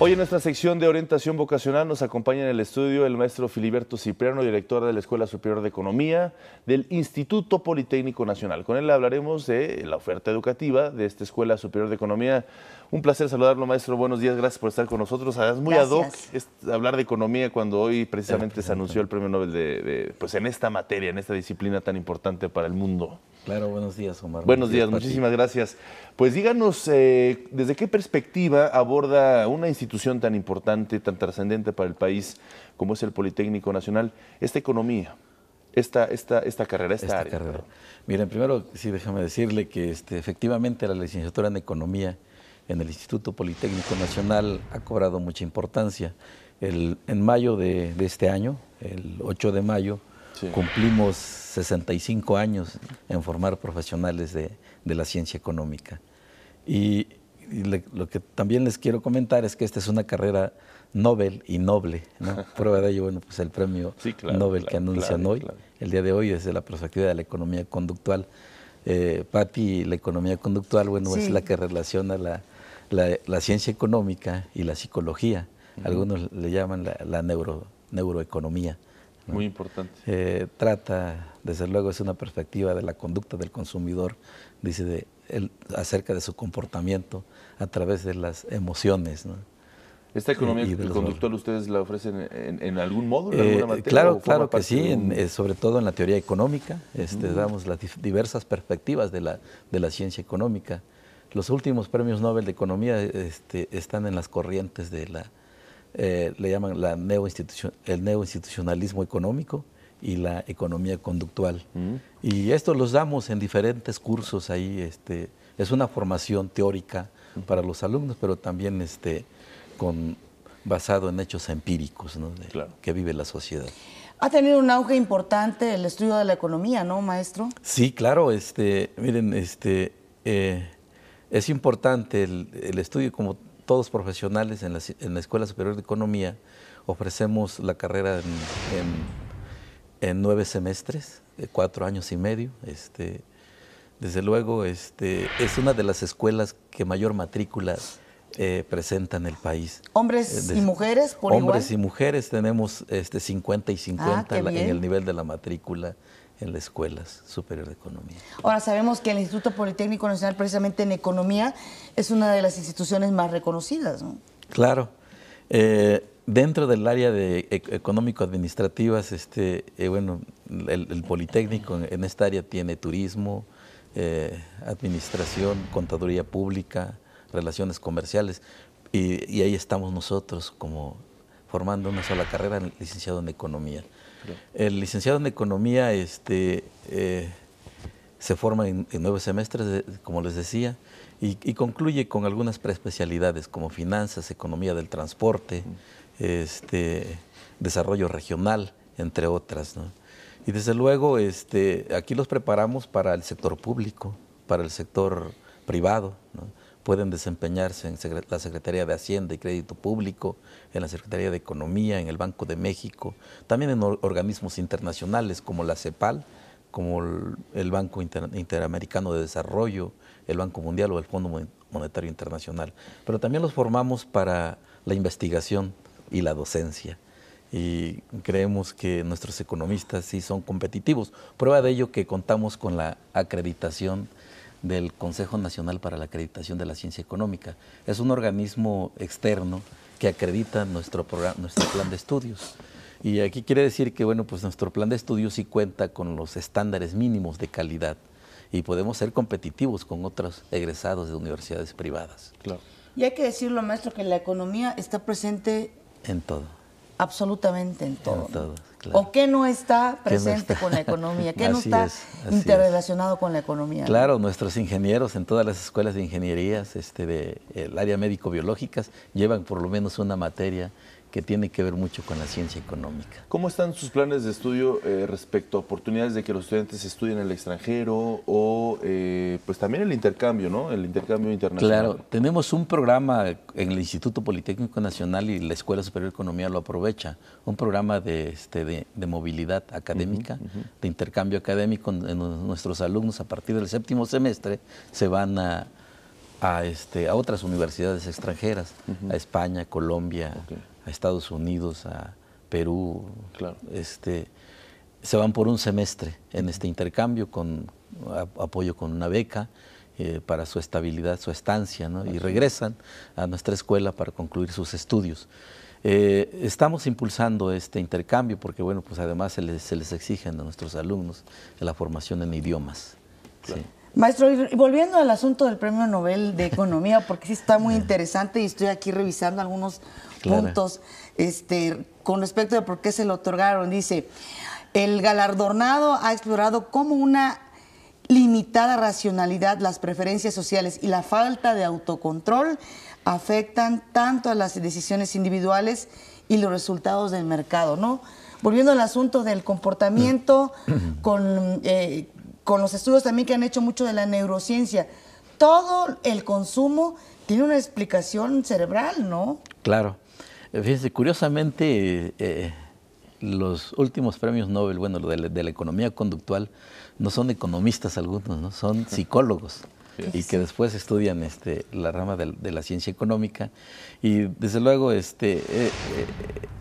Hoy en nuestra sección de orientación vocacional nos acompaña en el estudio el maestro Filiberto Cipriano, director de la Escuela Superior de Economía del Instituto Politécnico Nacional. Con él hablaremos de la oferta educativa de esta Escuela Superior de Economía. Un placer saludarlo, maestro. Buenos días, gracias por estar con nosotros. Además, muy ad hoc hablar de economía cuando hoy precisamente se anunció el premio Nobel de, pues en esta materia, en esta disciplina tan importante para el mundo. Claro, buenos días, Omar. Buenos, días, muchísimas gracias. Pues díganos, eh, ¿desde qué perspectiva aborda una institución tan importante, tan trascendente para el país como es el Politécnico Nacional, esta economía, esta, esta, esta carrera, esta, Carrera. Miren, primero sí déjame decirle que este, efectivamente la licenciatura en Economía en el Instituto Politécnico Nacional ha cobrado mucha importancia. El, en mayo de este año, el 8 de mayo, Cumplimos 65 años en formar profesionales de, la ciencia económica. Y, lo que también les quiero comentar es que esta es una carrera Nobel y noble. Prueba de ello, bueno, pues el premio Nobel que anuncian hoy, el día de hoy, es de la perspectiva de la economía conductual. Eh, Patti, la economía conductual, bueno, es la que relaciona la, ciencia económica y la psicología. Algunos le llaman la, neuroeconomía. Muy importante. Eh, trata, desde luego, es una perspectiva de la conducta del consumidor, dice de, acerca de su comportamiento a través de las emociones. ¿Esta economía del conductor ustedes la ofrecen en, algún modo? en eh, alguna materia? Claro, claro que sí, eh, sobre todo en la teoría económica, este, damos las diversas perspectivas de la, de la ciencia económica. Los últimos premios Nobel de Economía este, están en las corrientes de la eh, le llaman la el neoinstitucionalismo económico y la economía conductual. Mm. Y esto los damos en diferentes cursos ahí. Este, es una formación teórica mm. para los alumnos, pero también este, con, basado en hechos empíricos que vive la sociedad. Ha tenido un auge importante el estudio de la economía, ¿no, maestro? Sí, claro. Este, miren, este, eh, es importante el, estudio, como todos profesionales en la, Escuela Superior de Economía. Ofrecemos la carrera en, nueve semestres, cuatro años y medio. Este, desde luego, este, es una de las escuelas que mayor matrícula eh, presenta en el país. ¿Hombres eh, y mujeres por hombres igual? Hombres y mujeres tenemos este, 50 y 50 ah, en el nivel de la matrícula en las escuelas Superior de Economía. Ahora sabemos que el Instituto Politécnico Nacional, precisamente en economía, es una de las instituciones más reconocidas. ¿no? Claro. Eh, dentro del área de e-, económico-administrativas, este, eh, bueno, el, Politécnico en, esta área tiene turismo, eh, administración, contaduría pública, relaciones comerciales, y, y ahí estamos nosotros como formando una sola carrera, licenciado en economía. El licenciado en Economía este, eh, se forma en, nueve semestres, eh, como les decía, y, concluye con algunas preespecialidades como finanzas, economía del transporte, este, desarrollo regional, entre otras. Y desde luego, este, aquí los preparamos para el sector público, para el sector privado pueden desempeñarse en la Secretaría de Hacienda y Crédito Público, en la Secretaría de Economía, en el Banco de México, también en organismos internacionales como la CEPAL, como el Banco Interamericano de Desarrollo, el Banco Mundial o el Fondo Monetario Internacional. Pero también los formamos para la investigación y la docencia. Y creemos que nuestros economistas sí son competitivos. Prueba de ello que contamos con la acreditación del Consejo Nacional para la Acreditación de la Ciencia Económica. Es un organismo externo que acredita nuestro, plan de estudios. Y aquí quiere decir que bueno, pues nuestro plan de estudios sí cuenta con los estándares mínimos de calidad y podemos ser competitivos con otros egresados de universidades privadas. Claro. Y hay que decirlo, maestro, que la economía está presente en todo absolutamente en todo. O qué no está presente con la economía, qué no está interrelacionado con la economía. Claro, nuestros ingenieros en todas las escuelas de ingenierías este, del área médico-biológicas llevan por lo menos una materia que tiene que ver mucho con la ciencia económica. ¿Cómo están sus planes de estudio eh, respecto a oportunidades de que los estudiantes estudien en el extranjero o eh, pues también el intercambio, ¿no? El intercambio internacional. Claro, tenemos un programa en el Instituto Politécnico Nacional y la Escuela Superior de Economía lo aprovecha, un programa de, este, de, movilidad académica, de intercambio académico. En nuestros alumnos a partir del séptimo semestre se van a, este, a otras universidades extranjeras, a España, Colombia, a Estados Unidos, a Perú, claro. este, se van por un semestre en este intercambio con apoyo con una beca eh, para su estabilidad, su estancia, y regresan a nuestra escuela para concluir sus estudios. Eh, estamos impulsando este intercambio porque, bueno, pues además se les, se exige a nuestros alumnos la formación en idiomas. Maestro, y volviendo al asunto del Premio Nobel de Economía, porque sí está muy interesante y estoy aquí revisando algunos puntos este, con respecto de por qué se lo otorgaron. Dice, el galardonado ha explorado cómo una limitada racionalidad, las preferencias sociales y la falta de autocontrol afectan tanto a las decisiones individuales y los resultados del mercado, ¿no? Volviendo al asunto del comportamiento mm. con, eh, con los estudios también que han hecho mucho de la neurociencia, todo el consumo tiene una explicación cerebral, ¿no? Claro. Eh, Fíjense, curiosamente, eh, los últimos premios Nobel, bueno, de la, de la, economía conductual, no son economistas algunos, ¿no? Son psicólogos. Y que después estudian este, la rama de, la ciencia económica. Y desde luego, este, eh,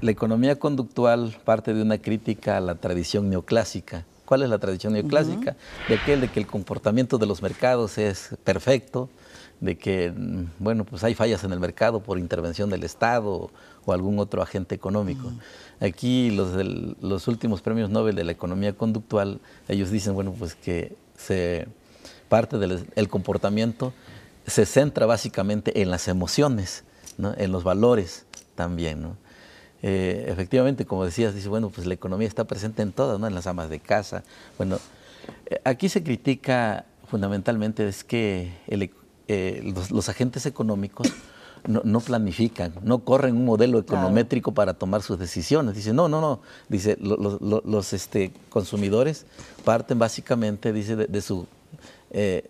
la economía conductual parte de una crítica a la tradición neoclásica, cuál es la tradición neoclásica, de aquel de que el comportamiento de los mercados es perfecto, de que, mm, bueno, pues hay fallas en el mercado por intervención del Estado o algún otro agente económico. Aquí los, los últimos premios Nobel de la economía conductual, ellos dicen, bueno, pues que parte del el comportamiento se centra básicamente en las emociones, en los valores también. Eh, efectivamente, como decías, dice, bueno, pues la economía está presente en todas, ¿no? En las amas de casa. Bueno, eh, aquí se critica fundamentalmente es que e-, eh, los, agentes económicos no, planifican, no corren un modelo econométrico para tomar sus decisiones. Dice, no, no, no. Dice, los, este, consumidores parten básicamente, dice, de, su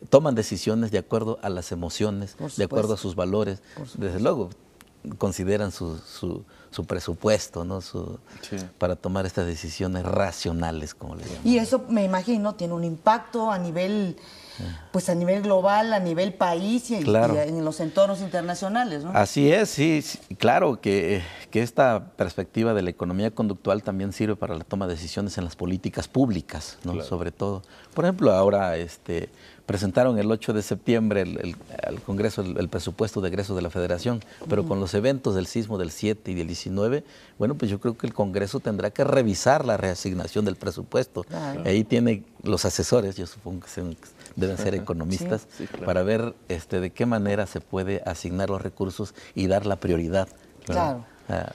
toman decisiones de acuerdo a las emociones, de acuerdo a sus valores. Desde luego, consideran su, su presupuesto, ¿no? Su, Para tomar estas decisiones racionales, como le llaman. Y eso, me imagino, tiene un impacto a nivel pues a nivel global, a nivel país y, en los entornos internacionales. Así es, sí, claro que, esta perspectiva de la economía conductual también sirve para la toma de decisiones en las políticas públicas, ¿no? sobre todo. Por ejemplo, ahora este, presentaron el 8 de septiembre el, al Congreso el, presupuesto de egreso de la Federación, pero con los eventos del sismo del 7 y del 19, bueno, pues yo creo que el Congreso tendrá que revisar la reasignación del presupuesto. Ahí tiene los asesores, yo supongo que se deben ser economistas, para ver este, de qué manera se puede asignar los recursos y dar la prioridad.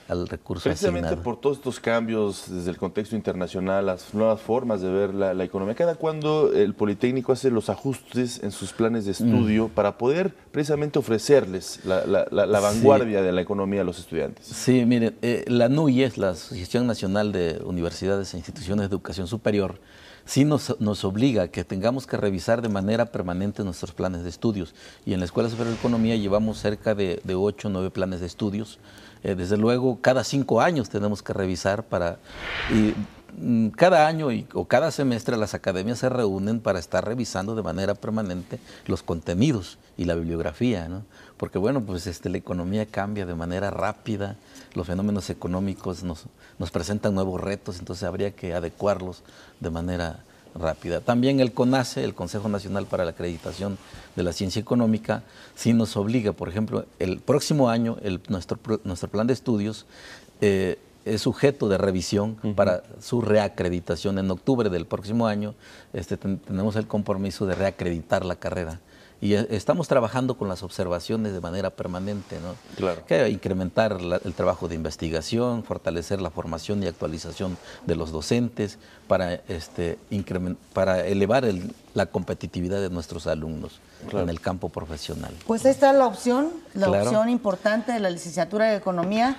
al recurso Precisamente por todos estos cambios desde el contexto internacional, las nuevas formas de ver la, economía, cada cuando el Politécnico hace los ajustes en sus planes de mm. estudio para poder precisamente ofrecerles la, vanguardia de la economía a los estudiantes. Sí, miren, eh, la NUI e es la Asociación Nacional de Universidades e Instituciones de Educación Superior, sí nos, obliga a que tengamos que revisar de manera permanente nuestros planes de estudios. Y en la Escuela Superior de Economía llevamos cerca de, ocho 8 o 9 planes de estudios. Eh, desde luego, cada cinco años tenemos que revisar para... Y, mm, cada año o cada semestre las academias se reúnen para estar revisando de manera permanente los contenidos y la bibliografía. ¿no? porque bueno, pues este, la economía cambia de manera rápida, los fenómenos económicos nos, presentan nuevos retos, entonces habría que adecuarlos de manera rápida. También el CONACE, el Consejo Nacional para la Acreditación de la Ciencia Económica, sí nos obliga, por ejemplo, el próximo año nuestro, plan de estudios eh, es sujeto de revisión para su reacreditación. En octubre del próximo año este, tenemos el compromiso de reacreditar la carrera y eh, estamos trabajando con las observaciones de manera permanente, ¿no? Claro. Que incrementar el trabajo de investigación, fortalecer la formación y actualización de los docentes para, este, para elevar la competitividad de nuestros alumnos en el campo profesional. Pues esta es la opción, la opción importante de la licenciatura de Economía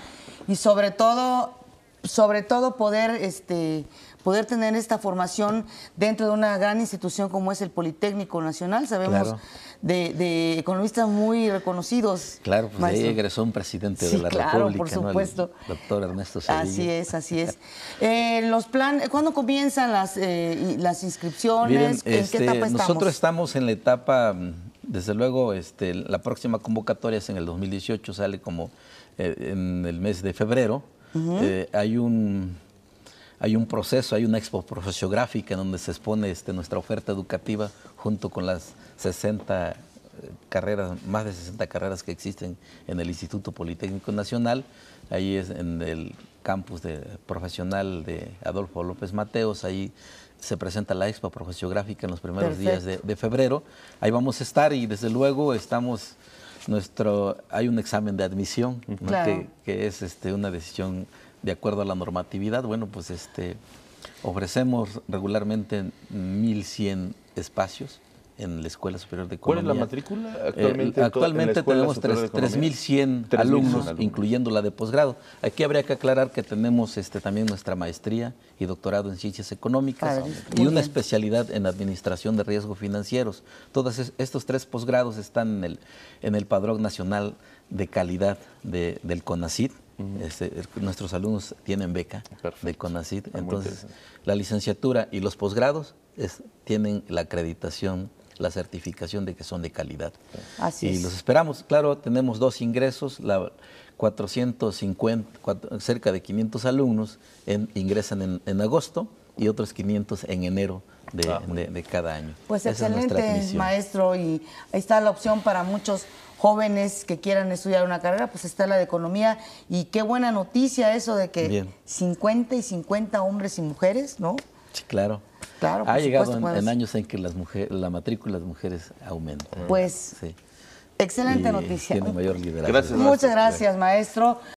y sobre todo sobre todo poder, este, poder tener esta formación dentro de una gran institución como es el Politécnico Nacional. Sabemos de, economistas muy reconocidos. Claro, pues ahí egresó un presidente de la claro, República, por supuesto. doctor Ernesto Así es, así es. Eh, los plan, ¿Cuándo comienzan las, eh, las inscripciones? ¿En qué este, etapa estamos? Nosotros estamos en la etapa, desde luego, este, la próxima convocatoria es en el 2018, sale como eh, en el mes de febrero eh, hay un hay un proceso, hay una expo profesiográfica en donde se expone este, nuestra oferta educativa junto con las 60 eh, carreras, más de 60 carreras que existen en el Instituto Politécnico Nacional. Ahí es en el campus de, profesional de Adolfo López Mateos, ahí se presenta la expo profesiográfica en los primeros días de febrero. Ahí vamos a estar y desde luego estamos nuestro hay un examen de admisión que, es este, una decisión de acuerdo a la normatividad. Bueno, pues este ofrecemos regularmente 1.100 espacios en la Escuela Superior de Economía. ¿Cuál es la matrícula? Eh, actualmente, actualmente tenemos 3.100 alumnos, incluyendo la de posgrado. Aquí habría que aclarar que tenemos este, también nuestra maestría y doctorado en ciencias económicas y una especialidad en administración de riesgos financieros. Todos estos tres posgrados están en el, en el Padrón Nacional de Calidad de, del CONACID. Este, nuestros alumnos tienen beca de CONACID, entonces la licenciatura y los posgrados tienen la acreditación la certificación de que son de calidad. Así y los esperamos. Claro, tenemos dos ingresos, la 450, cerca de 500 alumnos ingresan en, agosto y otros 500 en enero ah, de, cada año. Pues excelente, maestro, y ahí está la opción para muchos jóvenes que quieran estudiar una carrera, pues está la de economía. Y qué buena noticia eso de que 50 y 50 hombres y mujeres, ¿no? Sí, claro ha llegado en, años en que las mujeres, la matrícula de mujeres aumenta. Pues, excelente noticia. Tiene mayor Gracias, Muchas gracias, maestro.